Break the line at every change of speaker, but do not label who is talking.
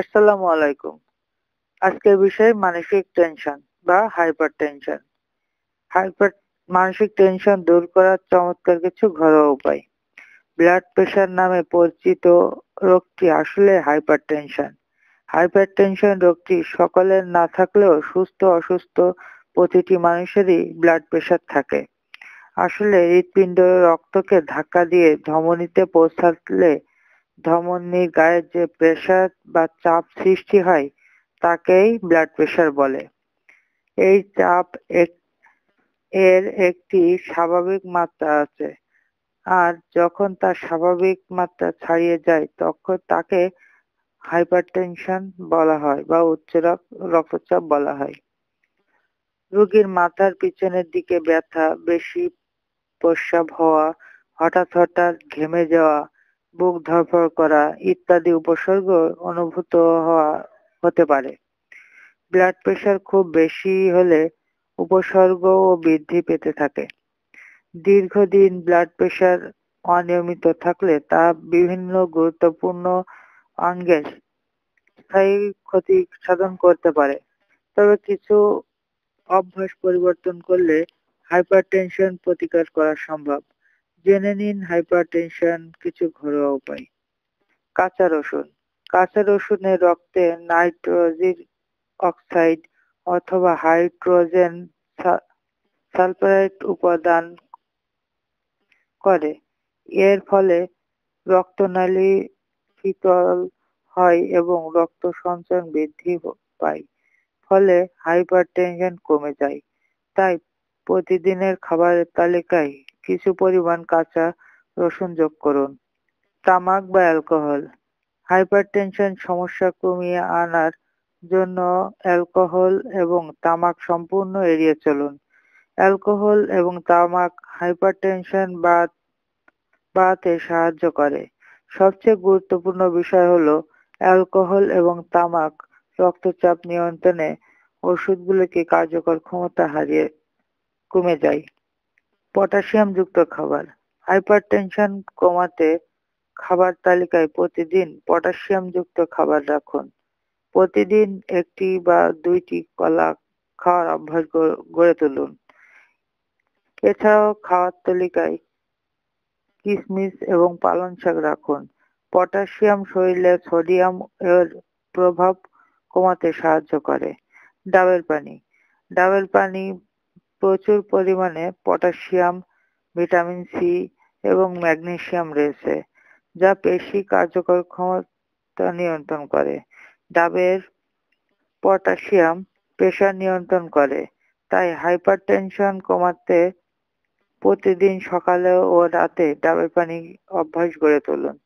আসসালামু আলাইকুম আজকের বিষয় মানসিক টেনশন বা হাইপার টেনশন হাইপার মানসিক টেনশন দূর করার চমৎকার কিছু ঘরোয়া উপায় ব্লাড প্রেশার নামে পরিচিত রোগটি আসলে হাইপার টেনশন হাইপার টেনশন রোগটি সকলের না থাকলেও সুস্থ অসুস্থ প্রতিটি মানুষেরই ব্লাড প্রেশার থাকে আসলে হৃৎপিণ্ড রক্তকে ধাক্কা দিয়ে ধমনীতে পৌঁছালে ধমনীর গায়ে যে প্রেশার বা চাপ সৃষ্টি হয় তাকেই ব্লাড প্রেশার বলে এই চাপ এর একটি স্বাভাবিক মাত্রা আছে আর যখন তার স্বাভাবিক মাত্রা ছাড়িয়ে যায় তখন তাকে হাইপারটেনশন বলা হয় বা উচ্চ রক্তচাপ বলা হয় রোগীর মাথার পিছনের দিকে ব্যথা বেশি প্রস্রাব হওয়া হঠাৎ হঠাৎ ঘেমে যাওয়া বুক ধরফর করা ইত্যাদি উপসর্গ অনুভূত হওয়া হতে পারে ব্লাড প্রেশার খুব বেশি হলে উপসর্গও বৃদ্ধি পেতে থাকে দীর্ঘদিন ব্লাড প্রেশার অনিয়মিত থাকলে তা বিভিন্ন গুরুত্বপূর্ণ অঙ্গের স্থায়ী ক্ষতি সাধন করতে পারে তবে কিছু অভ্যাস পরিবর্তন করলে হাইপারটেনশন প্রতিকার করা সম্ভব জেনে নিন হাইপারটেনশন কিছু ঘরোয়া উপায় কাঁচা রসুন কাঁচা রসুনে রক্তে নাইট্রোজিন অক্সাইড অথবা হাইড্রোজেন সালফারাইড উপাদান করে এর ফলে রক্তনালী শীতল হয় এবং রক্ত সঞ্চয় বৃদ্ধি পায় ফলে হাইপারটেনশন কমে যায় তাই প্রতিদিনের খাবারের তালিকায় কিছু পরিমাণ কাঁচা রসুন যোগ করুন তামাক বা অ্যালকোহল হাইপারটেনশন সমস্যা কমিয়ে আনার জন্য অ্যালকোহল এবং তামাক সম্পূর্ণ এড়িয়ে চলুন অ্যালকোহল এবং তামাক হাইপারটেনশন বা বাড়াতে সাহায্য করে সবচেয়ে গুরুত্বপূর্ণ বিষয় হলো অ্যালকোহল এবং তামাক রক্তচাপ নিয়ন্ত্রণে ওষুধগুলোকে কার্যকর ক্ষমতা হারিয়ে কমে যায় যুক্ত খাবার হাইপারটেনশন কমাতে খাবার তালিকায় প্রতিদিন যুক্ত খাবার রাখুন প্রতিদিন একটি বা দুইটি কলা খাওয়ার অভ্যাস গড়ে তুলুন এছাড়াও খাওয়ার তালিকায় কিশমিশ এবং পালং শাক রাখুন পটাশিয়াম শরীরে সোডিয়াম এর প্রভাব কমাতে সাহায্য করে ডাবের পানি ডাবের পানি প্রচুর পরিমাণে পটাশিয়াম ভিটামিন সি এবং ম্যাগনেসিয়াম রয়েছে যা পেশি কার্যকর ক্ষমতা নিয়ন্ত্রণ করে ডাবের পটাশিয়াম প্রেশার নিয়ন্ত্রণ করে তাই হাইপার টেনশন কমাতে প্রতিদিন সকালে ও রাতে ডাবের পানি অভ্যাস গড়ে তুলুন